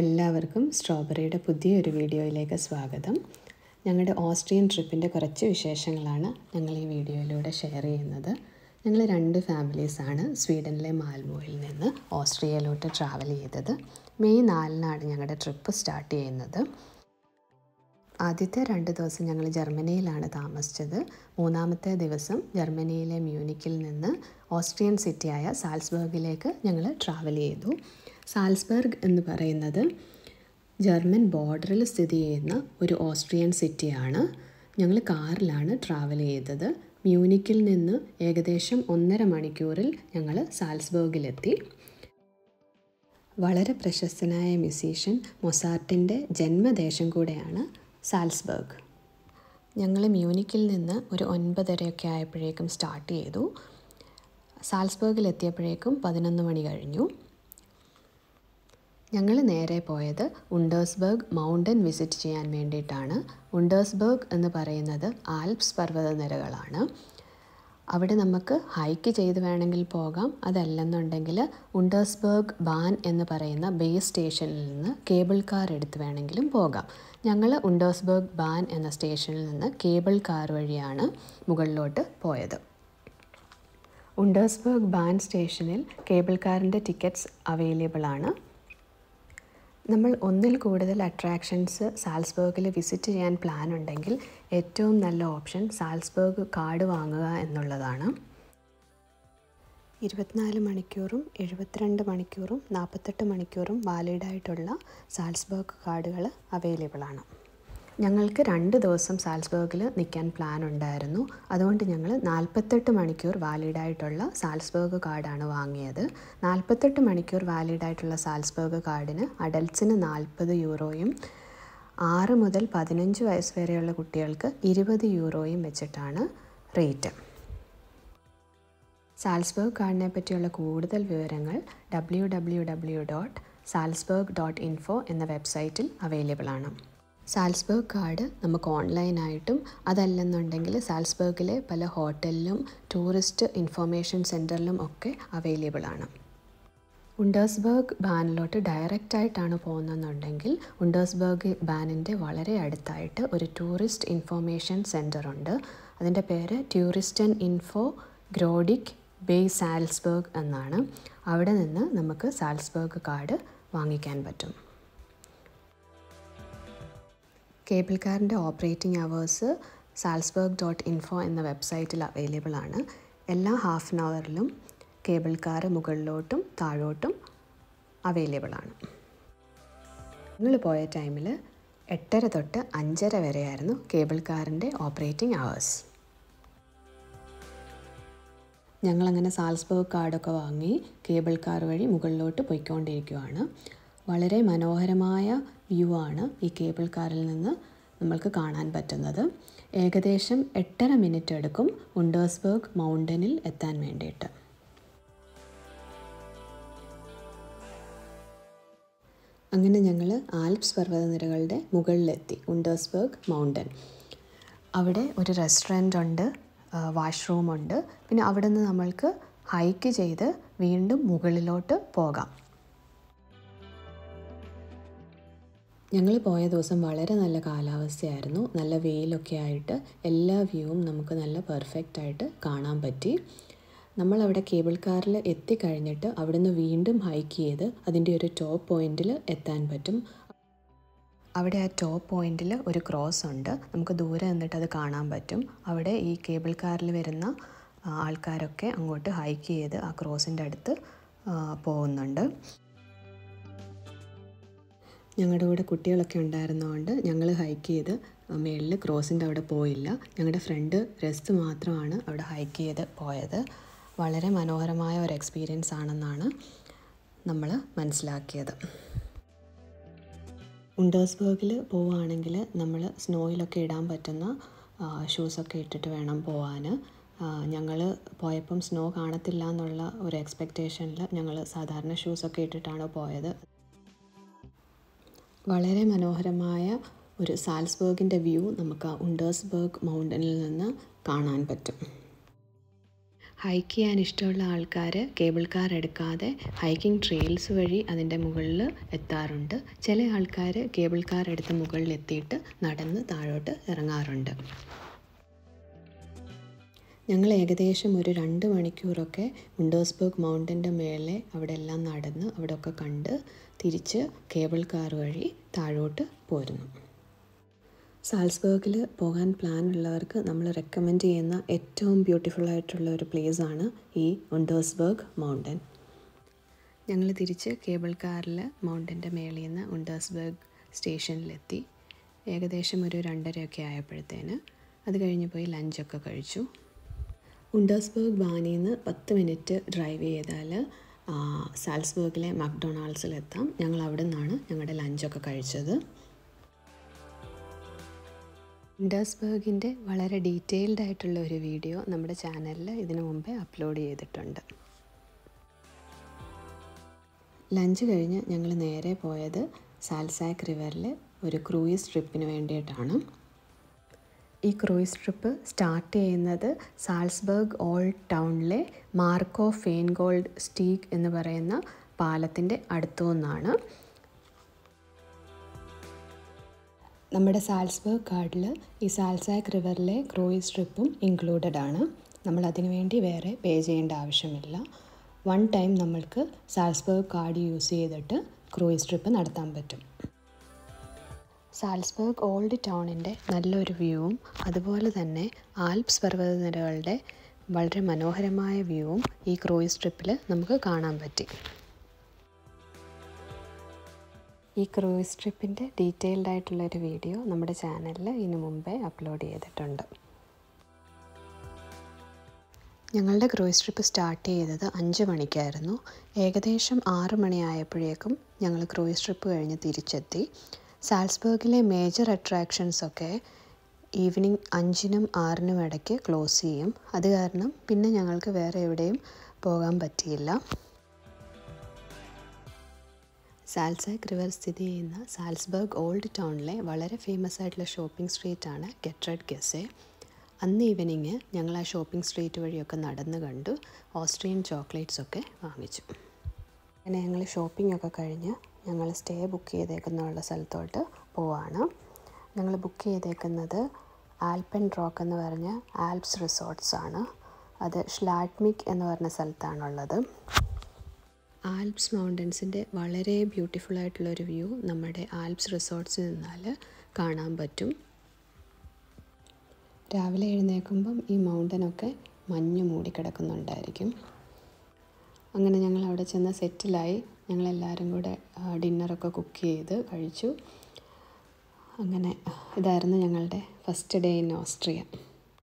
എല്ലാവർക്കും സ്ട്രോബെറിയുടെ പുതിയൊരു വീഡിയോയിലേക്ക് സ്വാഗതം ഞങ്ങളുടെ ഓസ്ട്രിയൻ ട്രിപ്പിൻ്റെ കുറച്ച് വിശേഷങ്ങളാണ് ഞങ്ങൾ ഈ വീഡിയോയിലൂടെ ഷെയർ ചെയ്യുന്നത് ഞങ്ങൾ രണ്ട് ഫാമിലീസാണ് സ്വീഡനിലെ മാൽമോയിൽ നിന്ന് ഓസ്ട്രിയയിലോട്ട് ട്രാവൽ ചെയ്തത് മെയ് നാലിനാണ് ഞങ്ങളുടെ ട്രിപ്പ് സ്റ്റാർട്ട് ചെയ്യുന്നത് ആദ്യത്തെ രണ്ട് ദിവസം ഞങ്ങൾ ജർമ്മനിയിലാണ് താമസിച്ചത് മൂന്നാമത്തെ ദിവസം ജർമ്മനിയിലെ മ്യൂണിക്കിൽ നിന്ന് ഓസ്ട്രിയൻ സിറ്റിയായ സാൽസ്ബർഗിലേക്ക് ഞങ്ങൾ ട്രാവൽ ചെയ്തു സാൽസ്ബർഗ് എന്ന് പറയുന്നത് ജർമ്മൻ ബോർഡറിൽ സ്ഥിതി ചെയ്യുന്ന ഒരു ഓസ്ട്രിയൻ സിറ്റിയാണ് ഞങ്ങൾ കാറിലാണ് ട്രാവൽ ചെയ്തത് മ്യൂണിക്കിൽ നിന്ന് ഏകദേശം ഒന്നര മണിക്കൂറിൽ ഞങ്ങൾ സാൽസ്ബർഗിലെത്തി വളരെ പ്രശസ്തനായ മ്യൂസീഷ്യൻ മൊസാർട്ടിൻ്റെ ജന്മദേശം കൂടെയാണ് സാൽസ്ബർഗ് ഞങ്ങൾ മ്യൂണിക്കിൽ നിന്ന് ഒരു ഒൻപതരയൊക്കെ ആയപ്പോഴേക്കും സ്റ്റാർട്ട് ചെയ്തു സാൽസ്ബർഗിലെത്തിയപ്പോഴേക്കും പതിനൊന്ന് മണി കഴിഞ്ഞു ഞങ്ങൾ നേരെ പോയത് ഉണ്ടേഴ്സ്ബർഗ് മൗണ്ടൻ വിസിറ്റ് ചെയ്യാൻ വേണ്ടിയിട്ടാണ് ഉണ്ടേഴ്സ്ബർഗ് എന്ന് പറയുന്നത് ആൽപ്സ് പർവ്വതനിരകളാണ് അവിടെ നമുക്ക് ഹൈക്ക് ചെയ്ത് വേണമെങ്കിൽ പോകാം അതല്ലെന്നുണ്ടെങ്കിൽ ഉണ്ടേഴ്സ്ബർഗ് ബാൻ എന്ന് പറയുന്ന ബേസ് സ്റ്റേഷനിൽ നിന്ന് കേബിൾ കാർ എടുത്ത് വേണമെങ്കിലും പോകാം ഞങ്ങൾ ഉണ്ടേഴ്സ്ബർഗ് ബാൻ എന്ന സ്റ്റേഷനിൽ നിന്ന് കേബിൾ കാർ വഴിയാണ് മുകളിലോട്ട് പോയത് ഉണ്ടേഴ്സ്ബർഗ് ബാൻ സ്റ്റേഷനിൽ കേബിൾ കാറിൻ്റെ ടിക്കറ്റ്സ് അവൈലബിൾ ആണ് നമ്മൾ ഒന്നിൽ കൂടുതൽ അട്രാക്ഷൻസ് സാൽസ്ബർഗിൽ വിസിറ്റ് ചെയ്യാൻ പ്ലാൻ ഉണ്ടെങ്കിൽ ഏറ്റവും നല്ല ഓപ്ഷൻ സാൽസ്ബർഗ് കാർഡ് വാങ്ങുക എന്നുള്ളതാണ് ഇരുപത്തിനാല് മണിക്കൂറും എഴുപത്തിരണ്ട് മണിക്കൂറും നാൽപ്പത്തെട്ട് മണിക്കൂറും വാലിഡായിട്ടുള്ള സാൽസ്ബർഗ് കാർഡുകൾ അവൈലബിളാണ് ഞങ്ങൾക്ക് രണ്ട് ദിവസം സാൽസ്ബർഗിൽ നിൽക്കാൻ പ്ലാൻ ഉണ്ടായിരുന്നു അതുകൊണ്ട് ഞങ്ങൾ നാൽപ്പത്തെട്ട് മണിക്കൂർ വാലിഡ് ആയിട്ടുള്ള സാൽസ്ബർഗ് കാർഡാണ് വാങ്ങിയത് നാൽപ്പത്തെട്ട് മണിക്കൂർ വാലിഡ് ആയിട്ടുള്ള സാൽസ്ബർഗ് കാർഡിന് അഡൽട്സിന് നാൽപ്പത് യൂറോയും ആറ് മുതൽ പതിനഞ്ച് വയസ്സ് വരെയുള്ള കുട്ടികൾക്ക് ഇരുപത് യൂറോയും വെച്ചിട്ടാണ് റേറ്റ് സാൽസ്ബർഗ് കാർഡിനെ പറ്റിയുള്ള കൂടുതൽ വിവരങ്ങൾ W W W dot Salzburg dot info എന്ന വെബ്സൈറ്റിൽ അവൈലബിൾ ആണ് സാൽസ്ബർഗ് കാർഡ് നമുക്ക് ഓൺലൈനായിട്ടും അതല്ലെന്നുണ്ടെങ്കിൽ സാൽസ്ബർഗിലെ പല ഹോട്ടലിലും ടൂറിസ്റ്റ് ഇൻഫോർമേഷൻ സെൻറ്ററിലും ഒക്കെ അവൈലബിൾ ആണ് ഉണ്ടേഴ്സ്ബർഗ് ബാനിലോട്ട് ഡയറക്റ്റായിട്ടാണ് പോകുന്നതെന്നുണ്ടെങ്കിൽ ഉണ്ടേഴ്സ്ബർഗ് ബാനിൻ്റെ വളരെ അടുത്തായിട്ട് ഒരു ടൂറിസ്റ്റ് ഇൻഫോർമേഷൻ സെൻറ്റർ ഉണ്ട് അതിൻ്റെ പേര് ടൂറിസ്റ്റൻ ഇൻഫോ ഗ്രോഡിക് ബേ സാൽസ്ബർഗ് എന്നാണ് അവിടെ നിന്ന് നമുക്ക് സാൽസ്ബർഗ് കാർഡ് വാങ്ങിക്കാൻ പറ്റും കേബിൾ കാറിൻ്റെ operating hours Salzburg dot info എന്ന വെബ്സൈറ്റിൽ അവൈലബിൾ ആണ് എല്ലാ ഹാഫ് ആൻ അവറിലും കേബിൾ കാർ മുകളിലോട്ടും താഴോട്ടും അവൈലബിൾ ആണ് നിങ്ങൾ പോയ ടൈമിൽ എട്ടര തൊട്ട് അഞ്ചര വരെയായിരുന്നു കേബിൾ കാറിൻ്റെ ഓപ്പറേറ്റിംഗ് അവേഴ്സ് ഞങ്ങളങ്ങനെ സാൽസ്ബർഗ് കാർഡൊക്കെ വാങ്ങി കേബിൾ കാർ വഴി മുകളിലോട്ട് പോയിക്കൊണ്ടിരിക്കുകയാണ് വളരെ മനോഹരമായ വ്യൂ ആണ് ഈ കേബിൾ കാറിൽ നിന്ന് നമ്മൾക്ക് കാണാൻ പറ്റുന്നത് ഏകദേശം എട്ടര മിനിറ്റ് എടുക്കും ഉണ്ടേഴ്സ്ബർഗ് മൗണ്ടനിൽ എത്താൻ വേണ്ടിയിട്ട് അങ്ങനെ ഞങ്ങൾ ആൽപ്സ് പർവ്വതനിരകളുടെ മുകളിലെത്തി ഉണ്ടേഴ്സ്ബർഗ് മൗണ്ടൻ അവിടെ ഒരു റെസ്റ്റോറൻ്റ് ഉണ്ട് വാഷ്റൂമുണ്ട് പിന്നെ അവിടെ നിന്ന് നമ്മൾക്ക് ഹൈക്ക് ചെയ്ത് വീണ്ടും മുകളിലോട്ട് പോകാം ഞങ്ങൾ പോയ ദിവസം വളരെ നല്ല കാലാവസ്ഥയായിരുന്നു നല്ല വെയിലൊക്കെ ആയിട്ട് എല്ലാ വ്യൂവും നമുക്ക് നല്ല പെർഫെക്റ്റ് ആയിട്ട് കാണാൻ പറ്റി നമ്മൾ അവിടെ കേബിൾ കാറിൽ എത്തിക്കഴിഞ്ഞിട്ട് അവിടുന്ന് വീണ്ടും ഹൈക്ക് ചെയ്ത് അതിൻ്റെ ഒരു ടോപ്പ് പോയിന്റിൽ എത്താൻ പറ്റും അവിടെ ആ ടോപ്പ് പോയിന്റിൽ ഒരു ക്രോസ് ഉണ്ട് നമുക്ക് ദൂരെ നിന്നിട്ട് അത് കാണാൻ പറ്റും അവിടെ ഈ കേബിൾ കാറിൽ വരുന്ന ആൾക്കാരൊക്കെ അങ്ങോട്ട് ഹൈക്ക് ചെയ്ത് ആ ക്രോസിൻ്റെ അടുത്ത് പോകുന്നുണ്ട് ഞങ്ങളുടെ കൂടെ കുട്ടികളൊക്കെ ഉണ്ടായിരുന്നതുകൊണ്ട് ഞങ്ങൾ ഹൈക്ക് ചെയ്ത് മേളിൽ ക്രോസിൻ്റെ അവിടെ പോയില്ല ഞങ്ങളുടെ ഫ്രണ്ട് റെസ്റ്റ് മാത്രമാണ് അവിടെ ഹൈക്ക് ചെയ്ത് പോയത് വളരെ മനോഹരമായ ഒരു എക്സ്പീരിയൻസ് ആണെന്നാണ് നമ്മൾ മനസ്സിലാക്കിയത് ഉണ്ടേഴ്സ്ബർഗിൽ പോവുകയാണെങ്കിൽ നമ്മൾ സ്നോയിലൊക്കെ ഇടാൻ പറ്റുന്ന ഷൂസൊക്കെ ഇട്ടിട്ട് വേണം പോവാൻ ഞങ്ങൾ പോയപ്പം സ്നോ കാണത്തില്ല എന്നുള്ള ഒരു എക്സ്പെക്റ്റേഷനിൽ ഞങ്ങൾ സാധാരണ ഷൂസൊക്കെ ഇട്ടിട്ടാണ് പോയത് വളരെ മനോഹരമായ ഒരു സാൽസ്ബർഗിൻ്റെ വ്യൂ നമുക്ക് ഉണ്ടേഴ്സ്ബർഗ് മൗണ്ടനിൽ നിന്ന് കാണാൻ പറ്റും ഹൈക്ക് ചെയ്യാൻ ഇഷ്ടമുള്ള ആൾക്കാർ കേബിൾ കാർ എടുക്കാതെ ഹൈക്കിംഗ് ട്രെയിൽസ് വഴി അതിൻ്റെ മുകളിൽ എത്താറുണ്ട് ചില ആൾക്കാർ കേബിൾ കാർ എടുത്ത് മുകളിൽ എത്തിയിട്ട് നടന്ന് താഴോട്ട് ഇറങ്ങാറുണ്ട് ഞങ്ങൾ ഏകദേശം ഒരു രണ്ട് മണിക്കൂറൊക്കെ മുണ്ടേഴ്സ്ബർഗ് മൗണ്ടൻ്റെ മേലെ അവിടെ എല്ലാം നടന്ന് ഒക്കെ കണ്ട് തിരിച്ച് കേബിൾ കാർ വഴി താഴോട്ട് പോരുന്നു സാൽസ്ബർഗിൽ പോകാൻ പ്ലാൻ ഉള്ളവർക്ക് നമ്മൾ റെക്കമെൻഡ് ചെയ്യുന്ന ഏറ്റവും ബ്യൂട്ടിഫുൾ ആയിട്ടുള്ള ഒരു പ്ലേസ് ആണ് ഈ ഉണ്ടേഴ്സ്ബർഗ് മൗണ്ടൻ ഞങ്ങൾ തിരിച്ച് കേബിൾ കാറിൽ മൗണ്ടൻ്റെ മേളിൽ നിന്ന് ഉണ്ടേഴ്സ്ബർഗ് സ്റ്റേഷനിലെത്തി ഏകദേശം ഒരു രണ്ടരയൊക്കെ ആയപ്പോഴത്തേന് അത് കഴിഞ്ഞ് പോയി ലഞ്ചൊക്കെ കഴിച്ചു ഉണ്ടാസ്ബർഗ് ബാനിൽ നിന്ന് പത്ത് മിനിറ്റ് ഡ്രൈവ് ചെയ്താൽ സാൽസ്ബർഗിലെ മക്ഡൊണാൾഡ്സിലെത്താം ഞങ്ങൾ അവിടെ നിന്നാണ് ഞങ്ങളുടെ ലഞ്ചൊക്കെ കഴിച്ചത് ഇൻഡസ്ബർഗിൻ്റെ വളരെ ഡീറ്റെയിൽഡ് ആയിട്ടുള്ള ഒരു വീഡിയോ നമ്മുടെ ചാനലിൽ ഇതിനു മുമ്പേ അപ്ലോഡ് ചെയ്തിട്ടുണ്ട് ലഞ്ച് കഴിഞ്ഞ് ഞങ്ങൾ നേരെ പോയത് സാൽസാക് റിവറിൽ ഒരു ക്രൂയിസ് ട്രിപ്പിന് വേണ്ടിയിട്ടാണ് ഈ ക്രൂയിസ് ട്രിപ്പ് സ്റ്റാർട്ട് ചെയ്യുന്നത് സാൽസ്ബർഗ് ഓൾഡ് ടൗണിലെ മാർക്കോ ഫെയിൻഗോൾഡ് സ്റ്റീക്ക് എന്ന് പറയുന്ന പാലത്തിൻ്റെ അടുത്തു നിന്നാണ് നമ്മുടെ സാൽസ്ബർഗ് കാർഡിൽ ഈ സാൽസാക് റിവറിലെ ക്രൂയിസ് ട്രിപ്പും ഇൻക്ലൂഡഡ് ആണ് നമ്മൾ അതിനുവേണ്ടി വേറെ പേ ചെയ്യേണ്ട ആവശ്യമില്ല വൺ ടൈം നമ്മൾക്ക് സാൽസ്ബർഗ് കാർഡ് യൂസ് ചെയ്തിട്ട് ക്രൂയിസ് ട്രിപ്പ് നടത്താൻ പറ്റും സാൽസ്ബർഗ് ഓൾഡ് ടൗണിൻ്റെ നല്ലൊരു വ്യൂവും അതുപോലെ തന്നെ ആൽപ്സ് പർവ്വതനിരകളുടെ വളരെ മനോഹരമായ വ്യൂവും ഈ ക്രൂയിസ് ട്രിപ്പിൽ നമുക്ക് കാണാൻ പറ്റി ഈ ക്രൂയിസ് ട്രിപ്പിൻ്റെ ഡീറ്റെയിൽഡ് ആയിട്ടുള്ളൊരു വീഡിയോ നമ്മുടെ ചാനലിൽ ഇതിനു മുമ്പേ അപ്ലോഡ് ചെയ്തിട്ടുണ്ട് ഞങ്ങളുടെ ക്രൂയിസ് ട്രിപ്പ് സ്റ്റാർട്ട് ചെയ്തത് അഞ്ച് മണിക്കായിരുന്നു ഏകദേശം ആറ് മണിയായപ്പോഴേക്കും ഞങ്ങൾ ക്രൂയിസ് ട്രിപ്പ് കഴിഞ്ഞ് തിരിച്ചെത്തി സാൽസ്ബർഗിലെ മേജർ അട്രാക്ഷൻസൊക്കെ ഈവനിങ് അഞ്ചിനും ആറിനും ഇടയ്ക്ക് ക്ലോസ് ചെയ്യും അത് കാരണം പിന്നെ ഞങ്ങൾക്ക് വേറെ എവിടെയും പോകാൻ പറ്റിയില്ല സാൽസാക് റിവർ സ്ഥിതി ചെയ്യുന്ന സാൽസ്ബർഗ് ഓൾഡ് ടൗണിലെ വളരെ ഫേമസ് ആയിട്ടുള്ള ഷോപ്പിംഗ് സ്ട്രീറ്റാണ് ഗെട്രഡ് ഗെസെ അന്ന് ഈവനിങ് ഞങ്ങൾ ആ ഷോപ്പിംഗ് സ്ട്രീറ്റ് വഴിയൊക്കെ നടന്ന് കണ്ടു ഓസ്ട്രിയൻ ചോക്ലേറ്റ്സൊക്കെ വാങ്ങിച്ചു അങ്ങനെ ഞങ്ങൾ ഷോപ്പിംഗ് ഒക്കെ കഴിഞ്ഞ് ഞങ്ങൾ സ്റ്റേ ബുക്ക് ചെയ്തേക്കുന്നുള്ള സ്ഥലത്തോട്ട് പോവാണ് ഞങ്ങൾ ബുക്ക് ചെയ്തേക്കുന്നത് ആൽപ്പൻ റോക്ക് എന്ന് പറഞ്ഞ ആൽപ്സ് റിസോർട്ട്സ് ആണ് അത് ഷ്ലാറ്റ്മിക് എന്ന് പറഞ്ഞ സ്ഥലത്താണുള്ളത് ആൽപ്സ് മൗണ്ടൻസിൻ്റെ വളരെ ബ്യൂട്ടിഫുൾ ആയിട്ടുള്ളൊരു വ്യൂ നമ്മുടെ ആൽപ്സ് റിസോർട്ട്സിൽ നിന്നാൽ കാണാൻ പറ്റും രാവിലെ എഴുന്നേൽക്കുമ്പം ഈ മൗണ്ടനൊക്കെ മഞ്ഞ് മൂടിക്കിടക്കുന്നുണ്ടായിരിക്കും അങ്ങനെ ഞങ്ങൾ അവിടെ ചെന്ന് സെറ്റിലായി ഞങ്ങളെല്ലാവരും കൂടെ ഡിന്നറൊക്കെ കുക്ക് ചെയ്ത് കഴിച്ചു അങ്ങനെ ഇതായിരുന്നു ഞങ്ങളുടെ ഫസ്റ്റ് ഡേ ഇൻ ഓസ്ട്രിയ